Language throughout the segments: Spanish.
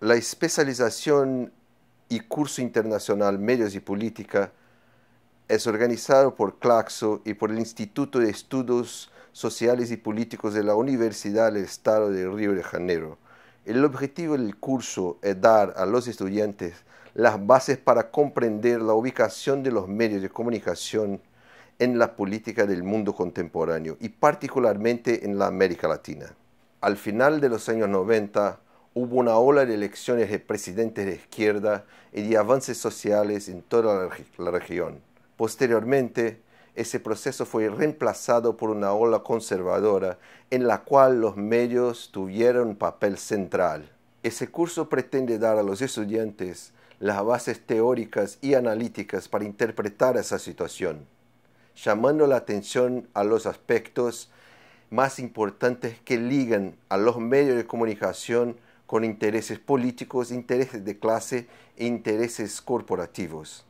la especialización y curso internacional Medios y Política es organizado por Claxo y por el Instituto de Estudios Sociales y Políticos de la Universidad del Estado de Río de Janeiro. El objetivo del curso es dar a los estudiantes las bases para comprender la ubicación de los medios de comunicación en la política del mundo contemporáneo y particularmente en la América Latina. Al final de los años 90, hubo una ola de elecciones de presidentes de izquierda y de avances sociales en toda la, región. Posteriormente, ese proceso fue reemplazado por una ola conservadora en la cual los medios tuvieron papel central. Ese curso pretende dar a los estudiantes las bases teóricas y analíticas para interpretar esa situación, llamando la atención a los aspectos más importantes que ligan a los medios de comunicación con intereses políticos, intereses de clase e intereses corporativos.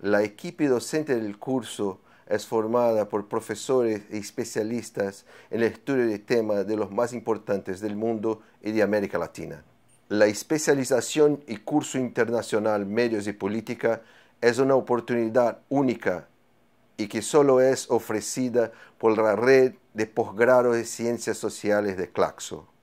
La equipe docente del curso es formada por profesores y e especialistas en el estudio de temas de los más importantes del mundo y de América Latina. La especialización y curso internacional Medios y Política es una oportunidad única y que solo es ofrecida por la red de posgrados de ciencias sociales de Claxo.